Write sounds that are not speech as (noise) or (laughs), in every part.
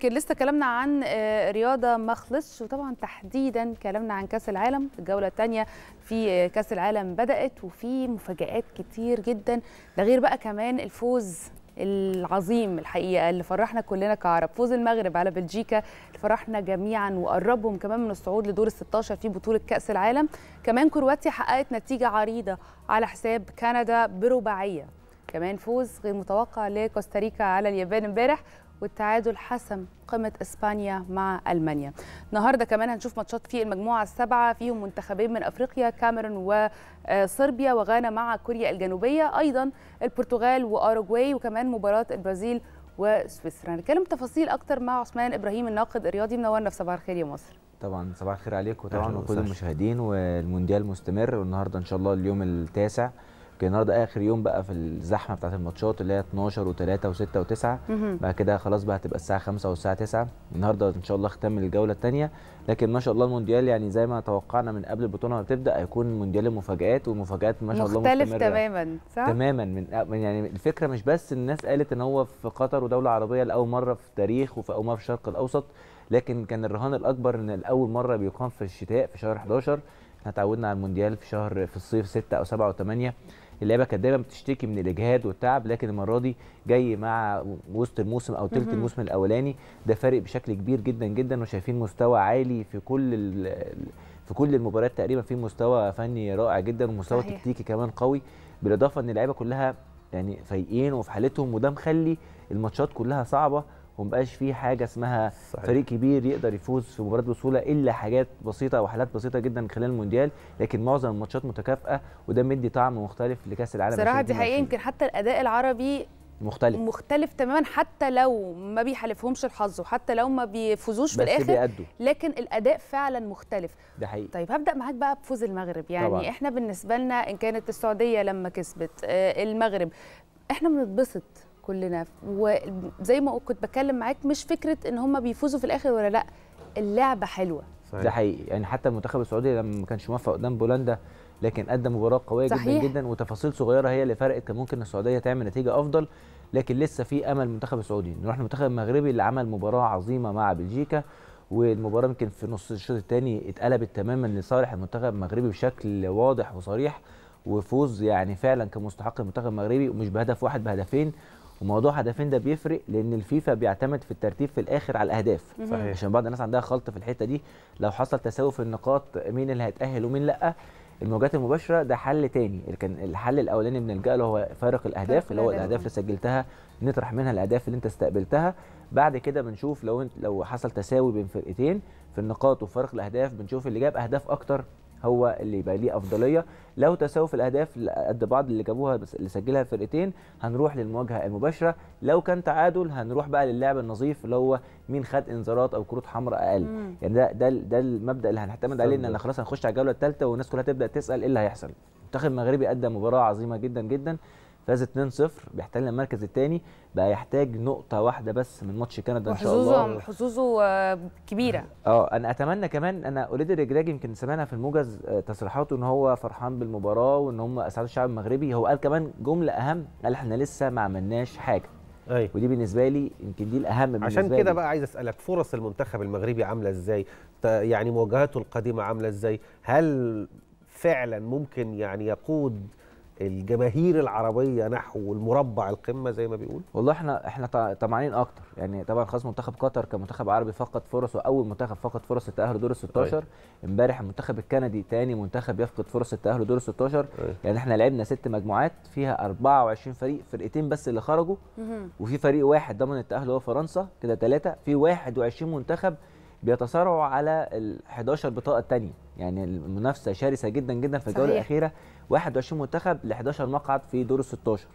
كان لسه كلامنا عن آه، رياضه ما خلصش وطبعا تحديدا كلامنا عن كاس العالم الجوله الثانيه في آه، كاس العالم بدات وفي مفاجات كتير جدا ده غير بقى كمان الفوز العظيم الحقيقه اللي فرحنا كلنا كعرب فوز المغرب على بلجيكا اللي فرحنا جميعا وقربهم كمان من الصعود لدور ال 16 في بطوله كاس العالم كمان كرواتيا حققت نتيجه عريضه على حساب كندا برباعيه كمان فوز غير متوقع لكوستاريكا على اليابان امبارح والتعادل حسم قمة إسبانيا مع ألمانيا النهاردة كمان هنشوف ماتشات في المجموعة السبعة فيهم منتخبين من أفريقيا كاميرون وصربيا آه، وغانا مع كوريا الجنوبية أيضا البرتغال وأوروغواي وكمان مباراة البرازيل وسويسرا هنتكلم تفاصيل أكتر مع عثمان إبراهيم الناقد الرياضي منورنا في صباح الخير يا مصر طبعا صباح الخير عليك وطبعا كل المشاهدين والمونديال مستمر والنهارده ان شاء الله اليوم التاسع اوكي النهارده اخر يوم بقى في الزحمه بتاعت الماتشات اللي هي 12 و3 و6 و9 بعد كده خلاص بقى هتبقى الساعه 5 والساعه 9 النهارده ان شاء الله اختم الجوله الثانيه لكن ما شاء الله المونديال يعني زي ما توقعنا من قبل البطوله ما بتبدا هيكون مونديال المفاجات ومفاجات ما شاء الله مختلف مستمرة. تماما صح تماما من يعني الفكره مش بس الناس قالت ان هو في قطر ودوله عربيه لاول مره في تاريخ وفي اول مره في الشرق الاوسط لكن كان الرهان الاكبر ان الاول مره بيقام في الشتاء في شهر 11 احنا اتعودنا على المونديال في شهر في الصيف 6 او 7 او 8 اللعيبه كانت دايما بتشتكي من الاجهاد والتعب لكن المره دي جاي مع وسط الموسم او ثلث الموسم الاولاني ده فارق بشكل كبير جدا جدا وشايفين مستوى عالي في كل في كل المباريات تقريبا في مستوى فني رائع جدا ومستوى تكتيكي كمان قوي بالاضافه ان اللعيبه كلها يعني فايقين وفي حالتهم وده مخلي الماتشات كلها صعبه ومبقاش في حاجه اسمها صحيح. فريق كبير يقدر يفوز في مباراه بسهوله الا حاجات بسيطه او حالات بسيطه جدا خلال المونديال لكن معظم الماتشات متكافئه وده مدي طعم مختلف لكاس العالم صراحه دي حقيقه يمكن حتى الاداء العربي مختلف مختلف تماما حتى لو ما بيحالفهمش الحظ وحتى لو ما بيفوزوش في الاخر بيقدوا. لكن الاداء فعلا مختلف ده حقيقي طيب هبدا معاك بقى بفوز المغرب يعني طبعا. احنا بالنسبه لنا ان كانت السعوديه لما كسبت آه، المغرب احنا بنتبسط كلنا وزي ما كنت بتكلم معاك مش فكره ان هم بيفوزوا في الاخر ولا لا اللعبه حلوه صحيح. ده حقيقي يعني حتى المنتخب السعودي لما ما كانش موفق قدام بولندا لكن قدم مباراه قويه جدا جدا وتفاصيل صغيره هي اللي فرقت كان ممكن السعوديه تعمل نتيجه افضل لكن لسه في امل المنتخب السعودي نروح للمنتخب المغربي اللي عمل مباراه عظيمه مع بلجيكا والمباراه يمكن في نص الشوط الثاني اتقلبت تماما لصالح المنتخب المغربي بشكل واضح وصريح وفوز يعني فعلا كان مستحق المنتخب المغربي ومش بهدف واحد بهدفين وموضوع هدفين ده بيفرق لان الفيفا بيعتمد في الترتيب في الاخر على الاهداف صحيح. عشان بعض الناس عندها خلط في الحته دي لو حصل تساوي في النقاط مين اللي هيتاهل ومين لا الموجات المباشره ده حل تاني كان الحل الاولاني بنلجا له هو فارق الاهداف اللي هو الاهداف اللي سجلتها نطرح منها الاهداف اللي انت استقبلتها بعد كده بنشوف لو انت لو حصل تساوي بين فرقتين في النقاط وفارق الاهداف بنشوف اللي جاب اهداف اكتر هو اللي يبقى ليه افضليه لو تساوي الاهداف قد بعض اللي جابوها اللي سجلها الفرقتين هنروح للمواجهه المباشره لو كان تعادل هنروح بقى للعب النظيف اللي هو مين خد انذارات او كروت حمراء اقل مم. يعني ده ده ده المبدا اللي هنعتمد عليه ان خلاص هنخش على الجوله الثالثه والناس كلها تبدا تسال ايه اللي هيحصل المنتخب المغربي قدم مباراه عظيمه جدا جدا فاز 2-0 بيحتل المركز الثاني بقى يحتاج نقطه واحده بس من ماتش كندا ان شاء الله حظوظه آه، كبيره اه انا اتمنى كمان انا اولاد ريجراج يمكن سمعنا في الموجز آه، تصريحاته ان هو فرحان بالمباراه وان هم اسعدوا الشعب المغربي هو قال كمان جمله اهم قال احنا لسه ما عملناش حاجه أي. ودي بالنسبه لي يمكن دي الاهم بالنسبه عشان كده بقى عايز اسالك فرص المنتخب المغربي عامله ازاي يعني مواجهاته القادمه عامله ازاي هل فعلا ممكن يعني يقود الجماهير العربيه نحو المربع القمه زي ما بيقول والله احنا احنا طمعانين اكتر يعني طبعا خلاص منتخب قطر كمنتخب عربي فقد فرصه اول منتخب فقد فرص التاهل دور ال 16 طيب. امبارح المنتخب الكندي ثاني منتخب يفقد فرص التاهل دور ال 16 طيب. يعني احنا لعبنا ست مجموعات فيها 24 فريق فرقتين بس اللي خرجوا وفي فريق واحد ضمن التاهل هو فرنسا كده ثلاثه في 21 منتخب بيتصارعوا على ال 11 بطاقه الثانيه يعني المنافسه شرسه جدا جدا في الجوله الاخيره 21 منتخب ل 11 مقعد في دور ال 16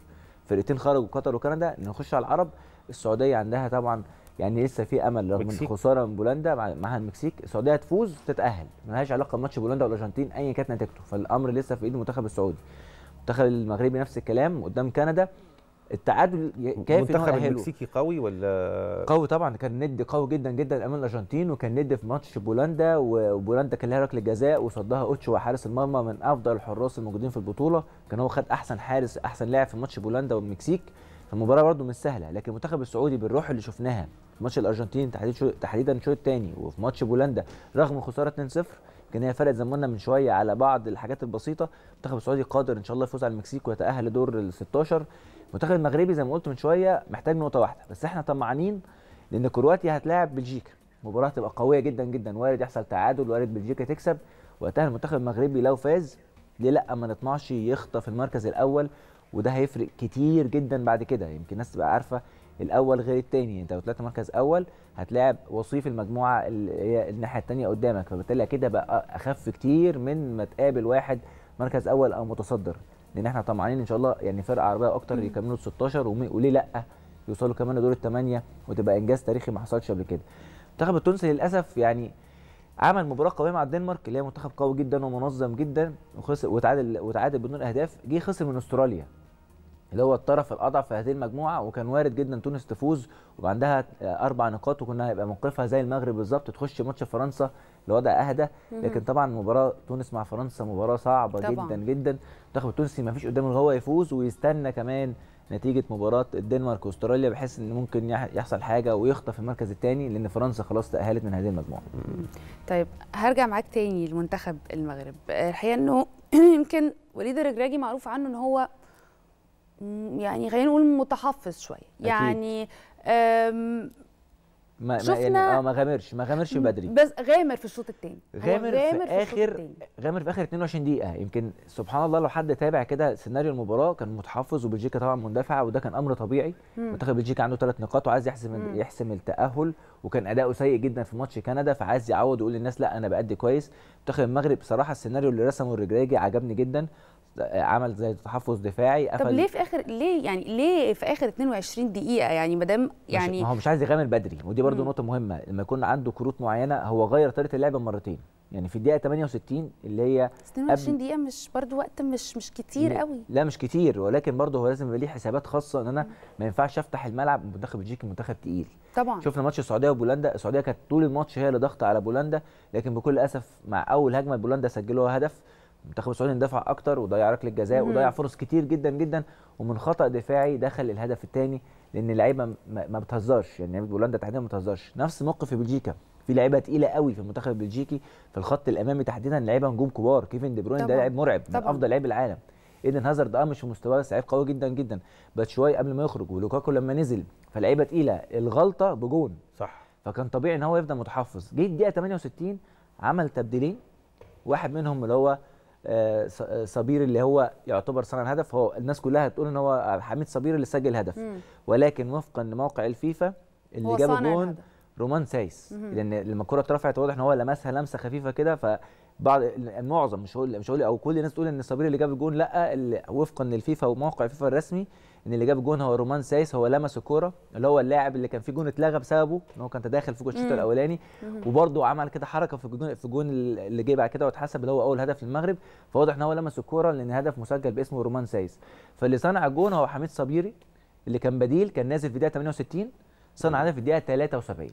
فرقتين خرجوا قطر وكندا نخش على العرب السعوديه عندها طبعا يعني لسه في امل رغم الخساره من بولندا معها المكسيك السعوديه هتفوز تتاهل ملهاش علاقه بماتش بولندا والارجنتين ايا كانت نتيجته فالامر لسه في ايد المنتخب السعودي المنتخب المغربي نفس الكلام قدام كندا التعادل كافي المنتخب المكسيكي قوي ولا قوي طبعا كان ند قوي جدا جدا امام الارجنتين وكان ند في ماتش بولندا وبولندا كان لها ركله جزاء وصدها اوتشو وحارس المرمى من افضل الحراس الموجودين في البطوله كان هو خد احسن حارس احسن لاعب في ماتش بولندا والمكسيك فالمباراه برده مش سهله لكن المنتخب السعودي بالروح اللي شفناها في ماتش الارجنتين تحديدا الشوط الثاني وفي ماتش بولندا رغم خساره 2-0 لكن هي فرقت زي ما قلنا من شويه على بعض الحاجات البسيطه المنتخب السعودي قادر ان شاء الله يفوز على المكسيك ويتاهل لدور ال 16 المنتخب المغربي زي ما قلت من شويه محتاج نقطه واحده بس احنا طمعانين لان كرواتيا هتلاعب بلجيكا مباراه تبقى قويه جدا جدا وارد يحصل تعادل وارد بلجيكا تكسب وقتها المنتخب المغربي لو فاز ليه لا ما نطمعش يخطف المركز الاول وده هيفرق كتير جدا بعد كده يمكن الناس تبقى عارفه الاول غير الثاني انت لو طلعت مركز اول هتلاعب وصيف المجموعه اللي هي الناحيه الثانيه قدامك فبالتالي كده بقى اخف كتير من ما تقابل واحد مركز اول او متصدر لان احنا طمعانين ان شاء الله يعني فرقه عربيه اكتر يكملوا ال 16 وليه لا يوصلوا كمان لدور الثمانيه وتبقى انجاز تاريخي ما حصلش قبل كده المنتخب التونسي للاسف يعني عمل مباراه قويه مع الدنمارك اللي هي منتخب قوي جدا ومنظم جدا وخسر وتعادل وتعادل بدون اهداف جه خسر من استراليا اللي هو الطرف الاضعف في هذه المجموعه وكان وارد جدا تونس تفوز وعندها اربع نقاط وكنا هيبقى موقفها زي المغرب بالظبط تخش ماتش فرنسا لوضع اهدى لكن طبعا مباراه تونس مع فرنسا مباراه صعبه طبعًا. جدا جدا المنتخب التونسي ما فيش قدامه هو يفوز ويستنى كمان نتيجه مباراه الدنمارك واستراليا بحيث ان ممكن يحصل حاجه ويخطف المركز الثاني لان فرنسا خلاص تاهلت من هذه المجموعه. طيب هرجع معاك تاني لمنتخب المغرب الحقيقه انه (clears throat) يمكن وليد الرجراجي معروف عنه ان هو يعني خلينا نقول متحفظ شويه يعني ما يعني، شفنا يعني اه ما غامرش ما غامرش بدري بس غامر في الشوط الثاني غامر, غامر في, في اخر غامر في اخر 22 دقيقه يمكن سبحان الله لو حد تابع كده سيناريو المباراه كان متحفظ وبلجيكا طبعا مندفعه وده كان امر طبيعي منتخب بلجيكا عنده ثلاث نقاط وعايز يحسم مم. يحسم التاهل وكان اداؤه سيء جدا في ماتش كندا فعايز يعوض ويقول للناس لا انا بأدي كويس منتخب المغرب بصراحه السيناريو اللي رسمه الرجراجي عجبني جدا عمل زي تحفظ دفاعي قفل طب ليه في اخر ليه يعني ليه في اخر 22 دقيقه يعني ما دام يعني ما هو يعني مش عايز يغامر بدري ودي برده نقطه مهمه لما يكون عنده كروت معينه هو غير طريقه اللعب مرتين يعني في الدقيقه 68 اللي هي 22 دقيقه مش برده وقت مش مش كتير قوي لا مش كتير ولكن برده هو لازم يبقى ليه حسابات خاصه ان انا ما ينفعش افتح الملعب منتخب بلجيكي منتخب تقيل طبعا شفنا ماتش السعوديه وبولندا السعوديه كانت طول الماتش هي اللي ضاغطه على بولندا لكن بكل اسف مع اول هجمه بولندا سجلوها هدف المنتخب السعودي اندفع اكتر وضيع ركله جزاء وضيع فرص كتير جدا جدا ومن خطا دفاعي دخل الهدف الثاني لان اللعيبه ما بتهزرش يعني لعيبه بولندا تحديدا ما بتهزرش نفس موقف في بلجيكا في لعيبه تقيله قوي في المنتخب البلجيكي في الخط الامامي تحديدا لعيبه نجوم كبار كيفن دي بروين ده لعيب مرعب طبعًا. من افضل لعيب العالم ايدن هازارد اه مش في مستواه بس لعيب قوي جدا جدا باتشواي قبل ما يخرج ولوكاكو لما نزل فلعيبه تقيله الغلطه بجون صح فكان طبيعي ان هو يفضل متحفظ جه الدقيقه 68 عمل تبديلين واحد منهم اللي هو آه، صبير اللي هو يعتبر صنع الهدف هو الناس كلها هتقول ان هو حميد صبير اللي سجل هدف مم. ولكن وفقا لموقع الفيفا اللي جاب جون رومان سايس مم. لان لما الكره اترفعت واضح ان هو لمسها لمسه خفيفه كده فبعض المعظم مش هقول مش هقول او كل الناس تقول ان صبير اللي جاب الجون لا وفقا للفيفا وموقع الفيفا الرسمي ان اللي جاب جون هو رومان سايس هو لمس الكوره اللي هو اللاعب اللي كان في جون اتلغى بسببه ان هو كان تداخل في جون الشوط الاولاني وبرده عمل كده حركه في الجون في جون اللي جه بعد كده واتحسب اللي هو اول هدف للمغرب فواضح ان هو لمس الكوره لان هدف مسجل باسمه رومان سايس فاللي صنع الجون هو حميد صبيري اللي كان بديل كان نازل في الدقيقه 68 صنع هدف في الدقيقه 73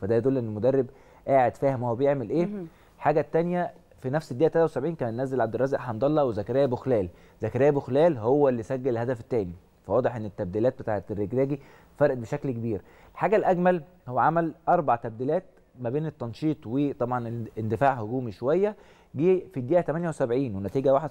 فده يدل ان المدرب قاعد فاهم هو بيعمل ايه الحاجه الثانيه في نفس الدقيقه 73 كان نازل عبد الرازق حمد الله وزكريا بوخلال زكريا بوخلال هو اللي سجل الهدف الثاني فواضح ان التبديلات بتاعه الرجراجي فرقت بشكل كبير الحاجه الاجمل هو عمل اربع تبديلات ما بين التنشيط وطبعا الاندفاع هجومي شويه جه في الدقيقه 78 والنتيجه 1-0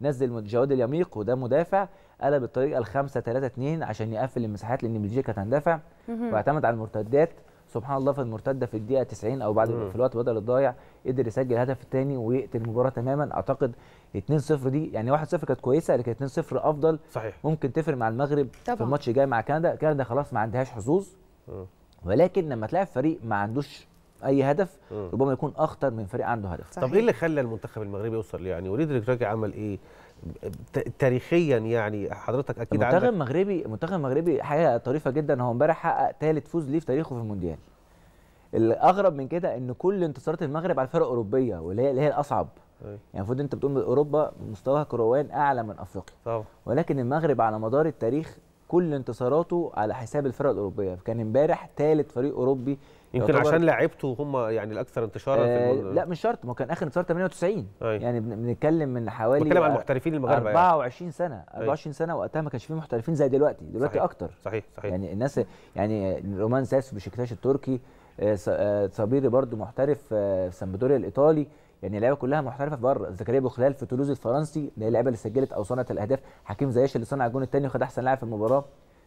نزل جواد اليميق وده مدافع قلب الطريقه ال 5 3 2 عشان يقفل المساحات لان بلجيكا كانت هندافع واعتمد على المرتدات سبحان الله في المرتده في الدقيقه 90 او بعد في الوقت بدل الضايع قدر يسجل هدف الثاني ويقتل المباراه تماما اعتقد 2-0 دي يعني 1-0 كانت كويسه لكن 2-0 افضل صحيح ممكن تفرق مع المغرب طبعا. في الماتش الجاي مع كندا كندا خلاص ما عندهاش حظوظ ولكن لما تلاعب فريق ما عندوش اي هدف ربما يكون اخطر من فريق عنده هدف صحيح. طب ايه اللي خلى المنتخب المغربي يوصل يعني وليد الركراكي عمل ايه تاريخيا يعني حضرتك اكيد عندك المنتخب المغربي المنتخب المغربي حاجه طريفه جدا هو امبارح حقق ثالث فوز ليه في تاريخه في المونديال الاغرب من كده ان كل انتصارات المغرب على الفرق الاوروبيه واللي هي اللي هي الاصعب يعني المفروض انت بتقول اوروبا مستواها كرويا اعلى من افريقيا طبعا ولكن المغرب على مدار التاريخ كل انتصاراته على حساب الفرق الاوروبيه فكان امبارح ثالث فريق اوروبي يمكن عشان لعيبته هم يعني الاكثر انتشارا آه في لا مش شرط ما كان اخر انتصار 98 أي. يعني بنتكلم من حوالي بنتكلم عن المحترفين المغاربه 24 يعني. سنه 24 سنه وقتها ما كانش في محترفين زي دلوقتي دلوقتي صحيح. اكتر صحيح صحيح يعني الناس يعني رومان ساس بشكتاش التركي آه، آه، صبيري برضو محترف آه، في سامبدوريا الايطالي يعني اللعيبه كلها محترفه في بره زكريا بوخلال في تولوز الفرنسي ده اللعيبه اللي سجلت او صنعت الاهداف حكيم زياش اللي صنع الجون الثاني وخد احسن لاعب في المباراه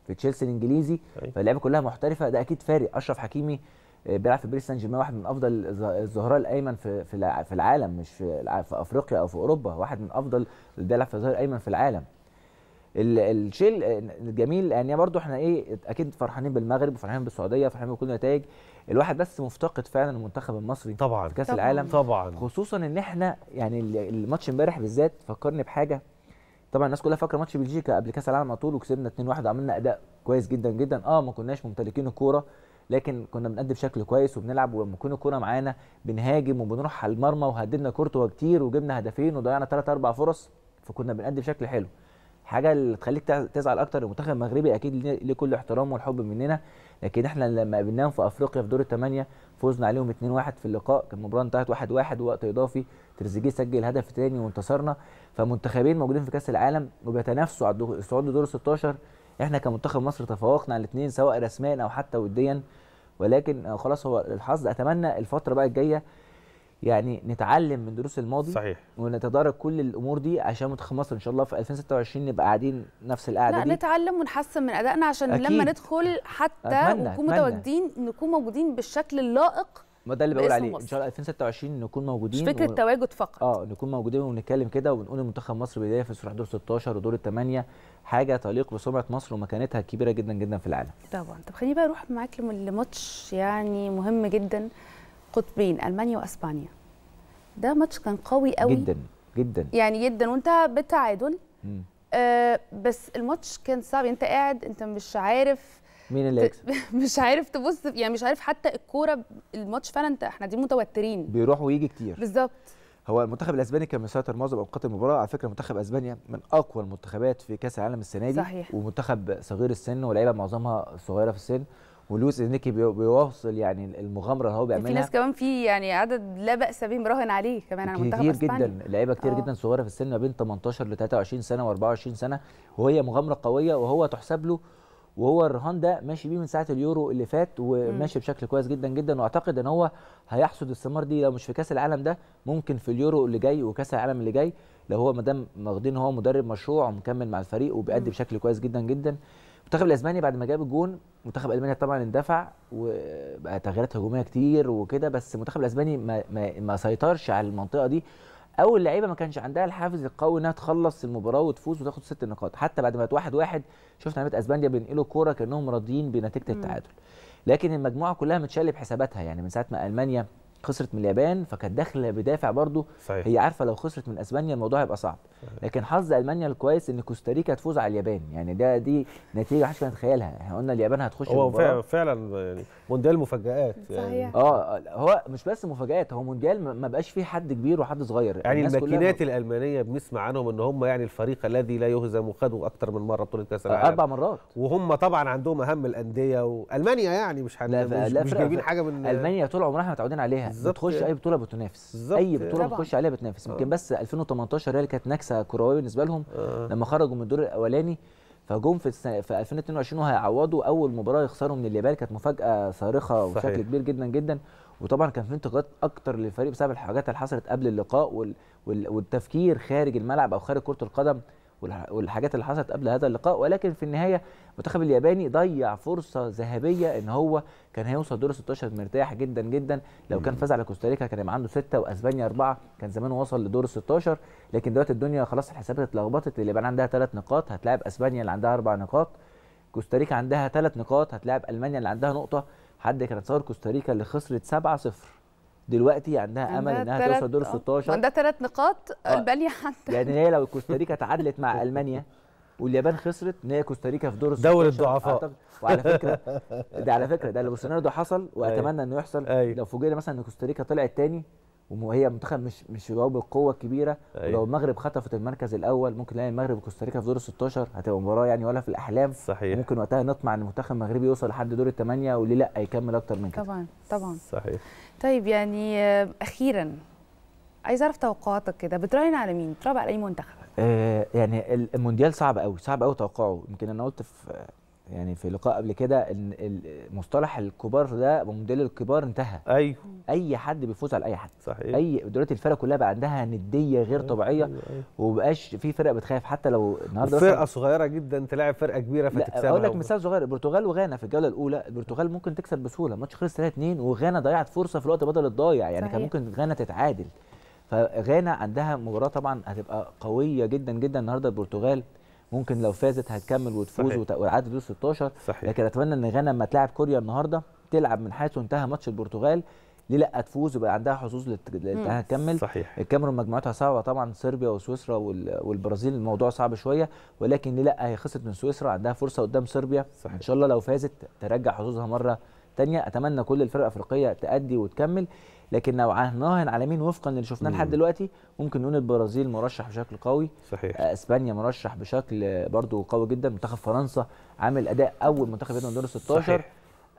في تشيلسي الانجليزي أيوة. فاللعيبه كلها محترفه ده اكيد فارق اشرف حكيمي آه، بيلعب في باريس سان جيرمان واحد من افضل الظهراء الايمن في في العالم مش في افريقيا او في اوروبا واحد من افضل اللي بيلعب في الظهير الايمن في العالم الشيء الجميل يعني برضو احنا ايه اكيد فرحانين بالمغرب وفرحانين بالسعوديه وفرحانين بكل النتائج الواحد بس مفتقد فعلا المنتخب المصري طبعا في كاس طبعًا العالم طبعا خصوصا ان احنا يعني الماتش امبارح بالذات فكرني بحاجه طبعا الناس كلها فاكره ماتش بلجيكا قبل كاس العالم على طول وكسبنا 2-1 وعملنا اداء كويس جدا جدا اه ما كناش ممتلكين الكوره لكن كنا بنقدم بشكل كويس وبنلعب ولما تكون الكوره معانا بنهاجم وبنروح على المرمى وهددنا كورتوا كتير وجبنا هدفين وضيعنا 3 4 فرص فكنا بنقدم بشكل حلو حاجه اللي تخليك تزعل اكتر المنتخب المغربي اكيد ليه كل احترام والحب مننا لكن احنا لما قابلناهم في افريقيا في دور الثمانيه فوزنا عليهم 2-1 في اللقاء كان المباراه انتهت 1-1 ووقت اضافي تريزيجيه سجل هدف ثاني وانتصرنا فمنتخبين موجودين في كاس العالم وبيتنافسوا على الصعود لدور 16 احنا كمنتخب مصر تفوقنا على الاثنين سواء رسميا او حتى وديا ولكن خلاص هو الحظ اتمنى الفتره بقى الجايه يعني نتعلم من دروس الماضي صحيح ونتدارك كل الامور دي عشان مصر ان شاء الله في 2026 نبقى قاعدين نفس القعده لا دي نتعلم ونحسن من ادائنا عشان أكيد. لما ندخل حتى نكون ونكون متواجدين نكون موجودين بالشكل اللائق ما ده اللي بقول عليه ان شاء الله 2026 نكون موجودين مش فكره و... تواجد فقط اه نكون موجودين ونتكلم كده ونقول المنتخب مصر بدايه في صراع دور 16 ودور الثمانيه حاجه تليق بسمعه مصر ومكانتها الكبيره جدا جدا في العالم طبعا طب خليني بقى اروح معاك لماتش يعني مهم جدا قطبين المانيا واسبانيا ده ماتش كان قوي قوي جدا جدا يعني جدا وانتهى بالتعادل آه بس الماتش كان صعب انت قاعد انت مش عارف مين اللي هيكسب (laughs) مش عارف تبص يعني مش عارف حتى الكوره الماتش فعلا انت احنا دي متوترين بيروح ويجي كتير بالظبط هو المنتخب الاسباني كان مسيطر معظم اوقات المباراه على فكره منتخب اسبانيا من اقوى المنتخبات في كاس العالم السنه دي صحيح. ومنتخب صغير السن ولاعيبه معظمها صغيره في السن ولويس انيكي بيواصل يعني المغامره اللي هو بيعملها في ناس كمان في يعني عدد لا باس به مراهن عليه كمان على منتخب كتير جدا لعيبه كتير آه. جدا صغيره في السن ما بين 18 ل 23 سنه و24 سنه وهي مغامره قويه وهو تحسب له وهو الرهان ده ماشي بيه من ساعه اليورو اللي فات وماشي بشكل كويس جدا جدا واعتقد ان هو هيحصد الثمار دي لو مش في كاس العالم ده ممكن في اليورو اللي جاي وكاس العالم اللي جاي لو هو ما دام واخدين هو مدرب مشروع ومكمل مع الفريق وبيأدي بشكل كويس جدا جدا المنتخب الاسباني بعد ما جاب الجون منتخب المانيا طبعا اندفع وبقى تغييرات هجوميه كتير وكده بس المنتخب الاسباني ما, ما, ما سيطرش على المنطقه دي او اللعيبه ما كانش عندها الحافز القوي انها تخلص المباراه وتفوز وتاخد ست نقاط حتى بعد ما واحد واحد شفنا لعيبه اسبانيا بينقلوا كوره كانهم راضيين بنتيجه التعادل لكن المجموعه كلها متشقلب حساباتها يعني من ساعه ما المانيا خسرت من اليابان فكانت داخله بدافع برضو صحيح. هي عارفه لو خسرت من اسبانيا الموضوع هيبقى صعب لكن حظ المانيا الكويس ان كوستاريكا تفوز على اليابان يعني ده دي نتيجه محدش نتخيلها احنا قلنا اليابان هتخش هو فعلا يعني مونديال مفاجآت يعني اه هو مش بس مفاجآت هو مونديال ما بقاش فيه حد كبير وحد صغير يعني الماكينات الالمانيه بنسمع عنهم ان هم يعني الفريق الذي لا يهزم وخدوا اكتر من مره بطوله كاس العالم اربع مرات وهم طبعا عندهم اهم الانديه والمانيا يعني مش حن... لا مش, مش جايبين حاجه من المانيا طول عمرها متعودين عليها بتخش يعني. اي بطوله بتنافس اي يعني. بطوله بتخش عليها بتنافس يمكن آه. بس 2018 هي اللي كانت نكسه لسه كروي بالنسبه لهم آه. لما خرجوا من الدور الاولاني فجم في السنة في 2022 هيعوضوا اول مباراه يخسروا من اليابان كانت مفاجاه صارخه وبشكل كبير جدا جدا وطبعا كان في انتقادات اكتر للفريق بسبب الحاجات اللي حصلت قبل اللقاء وال... والتفكير خارج الملعب او خارج كره القدم والحاجات اللي حصلت قبل هذا اللقاء ولكن في النهايه المنتخب الياباني ضيع فرصه ذهبيه ان هو كان هيوصل دور 16 مرتاح جدا جدا لو كان فاز على كوستاريكا كان يبقى عنده سته واسبانيا اربعه كان زمانه وصل لدور 16 لكن دلوقتي الدنيا خلاص الحسابات اتلخبطت اليابان عندها ثلاث نقاط هتلاعب اسبانيا اللي عندها اربع نقاط كوستاريكا عندها ثلاث نقاط هتلاعب المانيا اللي عندها نقطه حد كان اتصور كوستاريكا اللي خسرت 7 0 دلوقتي عندها امل انها توصل دور 16 آه، عندها ثلاث نقاط آه، البانيا حتى يعني هي لو كوستاريكا تعادلت مع المانيا واليابان خسرت ان هي كوستاريكا في دور دوري الضعفاء وعلى فكره ده على فكره ده السيناريو ده حصل واتمنى انه يحصل أيوة. لو فوجئنا مثلا ان كوستاريكا طلعت تاني وهي منتخب مش مش اللي بالقوه الكبيره أيوة. ولو المغرب خطفت المركز الاول ممكن نلاقي المغرب وكوستاريكا في دور ال 16 هتبقى مباراه يعني ولا في الاحلام صحيح ممكن وقتها نطمع ان المنتخب المغربي يوصل لحد دور الثمانيه وليه لا يكمل اكتر من كده طبعا طبعا صحيح طيب يعني آه، اخيرا عايز اعرف توقعاتك كده بتراهن على مين؟ بتراهن على اي منتخب؟ آه يعني المونديال صعب قوي صعب قوي توقعه يمكن انا قلت في يعني في لقاء قبل كده ان مصطلح الكبار ده موديل الكبار انتهى ايوه اي حد بيفوز على اي حد صحيح اي دلوقتي الفرق كلها بقى عندها نديه غير أيوه، طبيعيه أيوه. أيوه. ومبقاش في فرق بتخاف حتى لو النهارده فرقه صغيره جدا تلاعب فرقه كبيره فتكسبها اقول لك مثال صغير البرتغال وغانا في الجوله الاولى البرتغال ممكن تكسب بسهوله ماتش خلص 3 2 وغانا ضيعت فرصه في الوقت بدل الضايع يعني صحيح. كان ممكن غانا تتعادل فغانا عندها مباراه طبعا هتبقى قويه جدا جدا النهارده البرتغال ممكن لو فازت هتكمل وتفوز وتعدي دور 16 صحيح. لكن اتمنى ان غانا لما تلعب كوريا النهارده تلعب من حيث انتهى ماتش البرتغال ليه لا تفوز ويبقى عندها حظوظ لانها تكمل صحيح الكاميرون مجموعتها صعبه طبعا صربيا وسويسرا والبرازيل الموضوع صعب شويه ولكن ليه لا هي خسرت من سويسرا عندها فرصه قدام صربيا صحيح. ان شاء الله لو فازت ترجع حظوظها مره ثانيه اتمنى كل الفرق الافريقيه تادي وتكمل لكن لو هنراهن على مين وفقا اللي شفناه لحد دلوقتي ممكن نقول البرازيل مرشح بشكل قوي صحيح آه، اسبانيا مرشح بشكل برضو قوي جدا منتخب فرنسا عامل اداء اول منتخب يدخل دور 16 صحيح.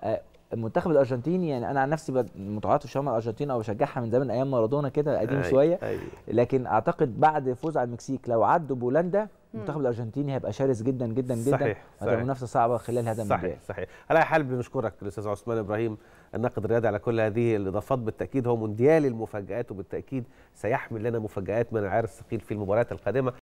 آه، المنتخب الارجنتيني يعني انا عن نفسي متعاطف شويه مع الارجنتين او بشجعها من زمان ايام مارادونا كده قديم شويه لكن اعتقد بعد فوز على المكسيك لو عدوا بولندا المنتخب الارجنتيني هيبقى شرس جدا جدا جدا صحيح منافسه صعبه خلال هذا المباراه صحيح صحيح على حال بنشكرك الاستاذ عثمان ابراهيم الناقد الرياضي على كل هذه الاضافات بالتاكيد هو مونديال المفاجات وبالتاكيد سيحمل لنا مفاجات من العيار الثقيل في المباريات القادمه